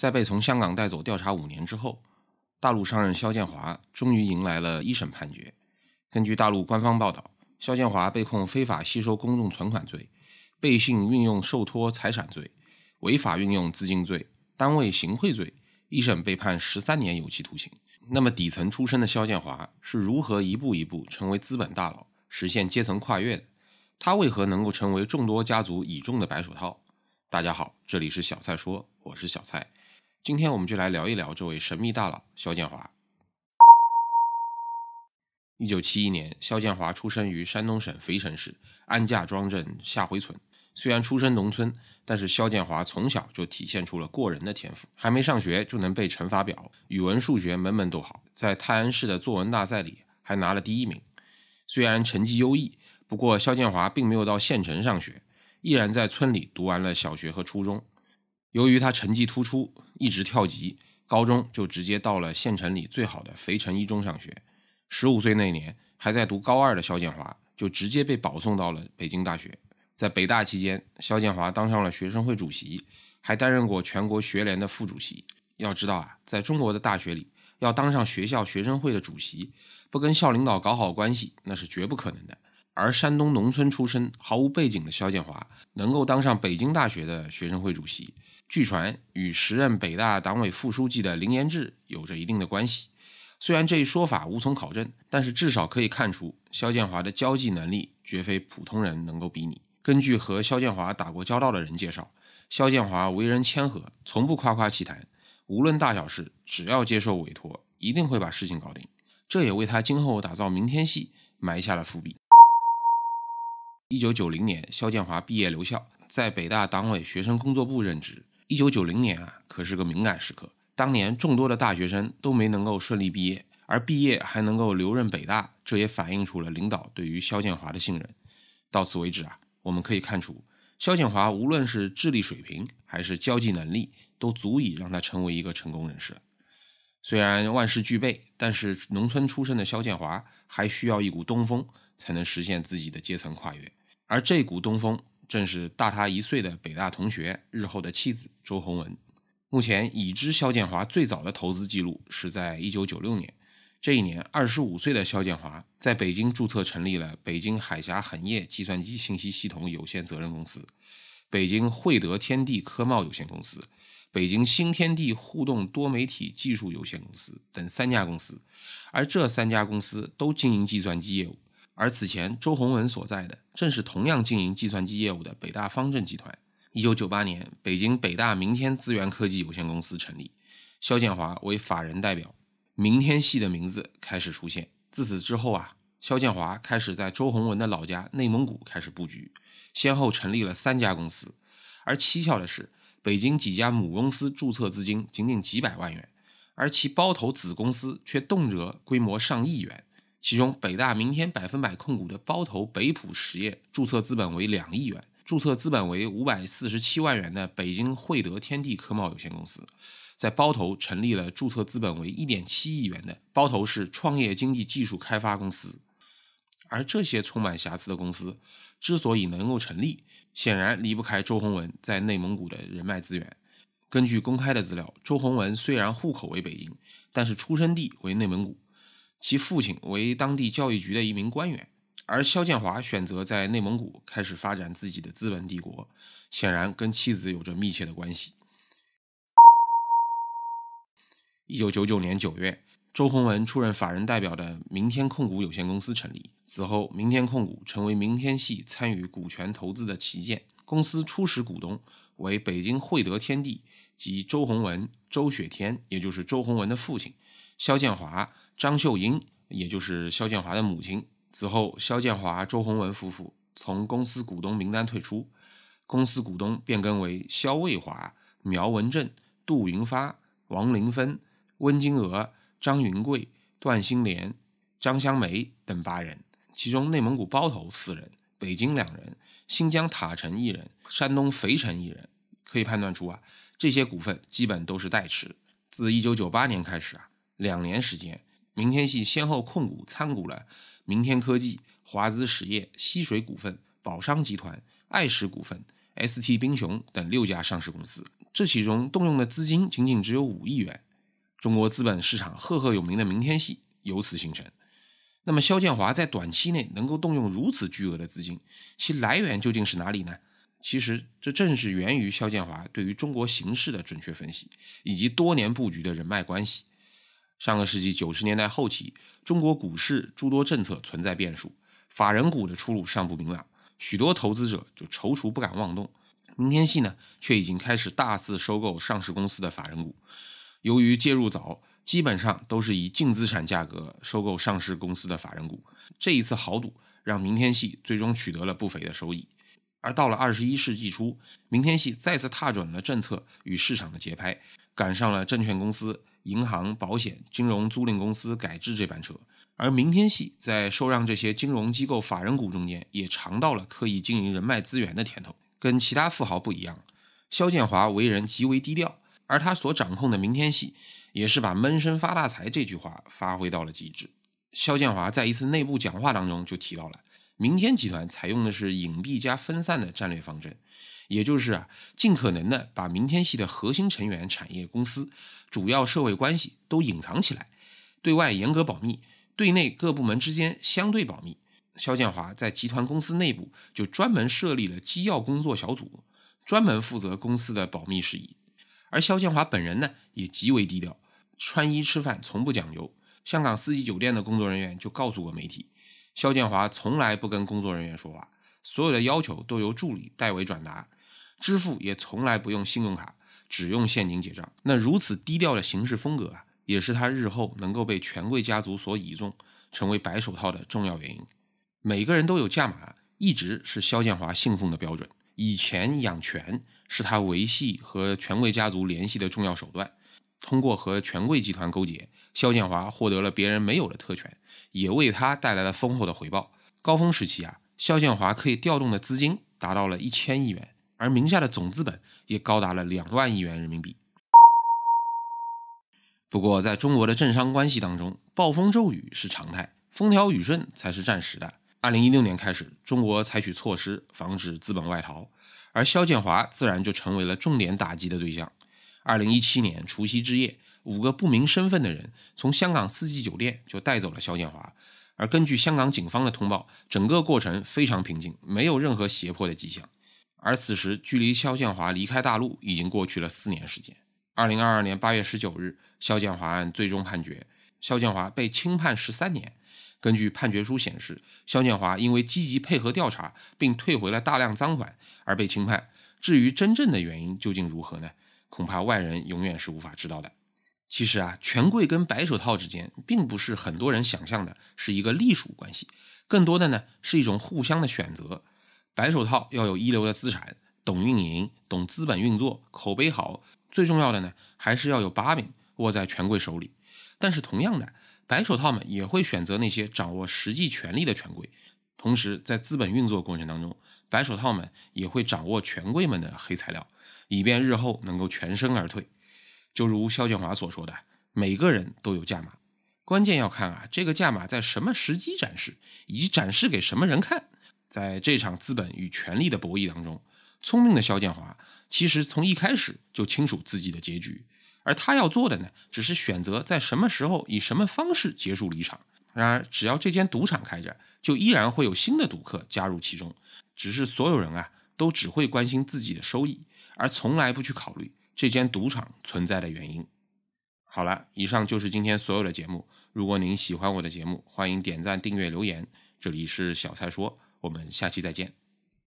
在被从香港带走调查五年之后，大陆上任肖建华终于迎来了一审判决。根据大陆官方报道，肖建华被控非法吸收公众存款罪、背信运用受托财产罪、违法运用资金罪、单位行贿罪，一审被判十三年有期徒刑。那么，底层出身的肖建华是如何一步一步成为资本大佬，实现阶层跨越的？他为何能够成为众多家族倚重的白手套？大家好，这里是小蔡说，我是小蔡。今天我们就来聊一聊这位神秘大佬肖建华。一九七一年，肖建华出生于山东省肥城市安驾庄镇下回村。虽然出身农村，但是肖建华从小就体现出了过人的天赋，还没上学就能背乘法表，语文、数学门门都好，在泰安市的作文大赛里还拿了第一名。虽然成绩优异，不过肖建华并没有到县城上学，依然在村里读完了小学和初中。由于他成绩突出。一直跳级，高中就直接到了县城里最好的肥城一中上学。十五岁那年，还在读高二的肖建华就直接被保送到了北京大学。在北大期间，肖建华当上了学生会主席，还担任过全国学联的副主席。要知道啊，在中国的大学里，要当上学校学生会的主席，不跟校领导搞好关系，那是绝不可能的。而山东农村出身、毫无背景的肖建华，能够当上北京大学的学生会主席。据传与时任北大党委副书记的林延志有着一定的关系，虽然这一说法无从考证，但是至少可以看出肖建华的交际能力绝非普通人能够比拟。根据和肖建华打过交道的人介绍，肖建华为人谦和，从不夸夸其谈，无论大小事，只要接受委托，一定会把事情搞定。这也为他今后打造明天系埋下了伏笔。一九九零年，肖建华毕业留校，在北大党委学生工作部任职。一九九零年啊，可是个敏感时刻。当年众多的大学生都没能够顺利毕业，而毕业还能够留任北大，这也反映出了领导对于肖建华的信任。到此为止啊，我们可以看出，肖建华无论是智力水平还是交际能力，都足以让他成为一个成功人士。虽然万事俱备，但是农村出身的肖建华还需要一股东风才能实现自己的阶层跨越，而这股东风。正是大他一岁的北大同学，日后的妻子周洪文。目前已知肖建华最早的投资记录是在一九九六年。这一年，二十五岁的肖建华在北京注册成立了北京海峡恒业计算机信息系统有限责任公司、北京汇德天地科贸有限公司、北京新天地互动多媒体技术有限公司等三家公司，而这三家公司都经营计算机业务。而此前，周鸿文所在的正是同样经营计算机业务的北大方正集团。一九九八年，北京北大明天资源科技有限公司成立，肖建华为法人代表，明天系的名字开始出现。自此之后啊，肖建华开始在周鸿文的老家内蒙古开始布局，先后成立了三家公司。而蹊跷的是，北京几家母公司注册资金仅仅几百万元，而其包头子公司却动辄规模上亿元。其中，北大明天百分百控股的包头北普实业注册资本为两亿元；注册资本为五百四十七万元的北京汇德天地科贸有限公司，在包头成立了注册资本为一点七亿元的包头市创业经济技术开发公司。而这些充满瑕疵的公司，之所以能够成立，显然离不开周鸿文在内蒙古的人脉资源。根据公开的资料，周鸿文虽然户口为北京，但是出生地为内蒙古。其父亲为当地教育局的一名官员，而肖建华选择在内蒙古开始发展自己的资本帝国，显然跟妻子有着密切的关系。一九九九年九月，周鸿文出任法人代表的明天控股有限公司成立，此后明天控股成为明天系参与股权投资的旗舰公司。初始股东为北京汇德天地。及周洪文、周雪天，也就是周洪文的父亲，肖建华、张秀英，也就是肖建华的母亲。此后，肖建华、周洪文夫妇从公司股东名单退出，公司股东变更为肖卫华、苗文正、杜云发、王林芬、温金娥、张云贵、段新莲、张香梅等八人，其中内蒙古包头四人，北京两人，新疆塔城一人，山东肥城一人。可以判断出啊。这些股份基本都是代持。自一九九八年开始啊，两年时间，明天系先后控股参股了明天科技、华资实业、西水股份、宝商集团、爱石股份、ST 冰熊等六家上市公司。这其中动用的资金仅仅只有五亿元。中国资本市场赫赫有名的明天系由此形成。那么，肖建华在短期内能够动用如此巨额的资金，其来源究竟是哪里呢？其实，这正是源于肖建华对于中国形势的准确分析，以及多年布局的人脉关系。上个世纪九十年代后期，中国股市诸多政策存在变数，法人股的出路尚不明朗，许多投资者就踌躇不敢妄动。明天系呢，却已经开始大肆收购上市公司的法人股。由于介入早，基本上都是以净资产价格收购上市公司的法人股。这一次豪赌，让明天系最终取得了不菲的收益。而到了二十一世纪初，明天系再次踏准了政策与市场的节拍，赶上了证券公司、银行、保险、金融租赁公司改制这班车。而明天系在受让这些金融机构法人股中间，也尝到了刻意经营人脉资源的甜头。跟其他富豪不一样，肖建华为人极为低调，而他所掌控的明天系，也是把“闷声发大财”这句话发挥到了极致。肖建华在一次内部讲话当中就提到了。明天集团采用的是隐蔽加分散的战略方针，也就是啊，尽可能的把明天系的核心成员、产业公司、主要社会关系都隐藏起来，对外严格保密，对内各部门之间相对保密。肖建华在集团公司内部就专门设立了机要工作小组，专门负责公司的保密事宜。而肖建华本人呢，也极为低调，穿衣吃饭从不讲究。香港四季酒店的工作人员就告诉过媒体。肖建华从来不跟工作人员说话，所有的要求都由助理代为转达。支付也从来不用信用卡，只用现金结账。那如此低调的行事风格啊，也是他日后能够被权贵家族所倚重，成为白手套的重要原因。每个人都有价码，一直是肖建华信奉的标准。以钱养权是他维系和权贵家族联系的重要手段。通过和权贵集团勾结，肖建华获得了别人没有的特权。也为他带来了丰厚的回报。高峰时期啊，肖建华可以调动的资金达到了一千亿元，而名下的总资本也高达了两万亿元人民币。不过，在中国的政商关系当中，暴风骤雨是常态，风调雨顺才是暂时的。二零一六年开始，中国采取措施防止资本外逃，而肖建华自然就成为了重点打击的对象。二零一七年除夕之夜。五个不明身份的人从香港四季酒店就带走了肖建华，而根据香港警方的通报，整个过程非常平静，没有任何胁迫的迹象。而此时，距离肖建华离开大陆已经过去了四年时间。二零二二年八月十九日，肖建华案最终判决，肖建华被轻判十三年。根据判决书显示，肖建华因为积极配合调查，并退回了大量赃款而被轻判。至于真正的原因究竟如何呢？恐怕外人永远是无法知道的。其实啊，权贵跟白手套之间，并不是很多人想象的，是一个隶属关系，更多的呢是一种互相的选择。白手套要有一流的资产，懂运营，懂资本运作，口碑好，最重要的呢，还是要有把柄握在权贵手里。但是同样的，白手套们也会选择那些掌握实际权力的权贵，同时在资本运作过程当中，白手套们也会掌握权贵们的黑材料，以便日后能够全身而退。就如肖建华所说的，每个人都有价码，关键要看啊，这个价码在什么时机展示，以及展示给什么人看。在这场资本与权力的博弈当中，聪明的肖建华其实从一开始就清楚自己的结局，而他要做的呢，只是选择在什么时候以什么方式结束离场。然而，只要这间赌场开着，就依然会有新的赌客加入其中，只是所有人啊，都只会关心自己的收益，而从来不去考虑。这间赌场存在的原因。好了，以上就是今天所有的节目。如果您喜欢我的节目，欢迎点赞、订阅、留言。这里是小蔡说，我们下期再见。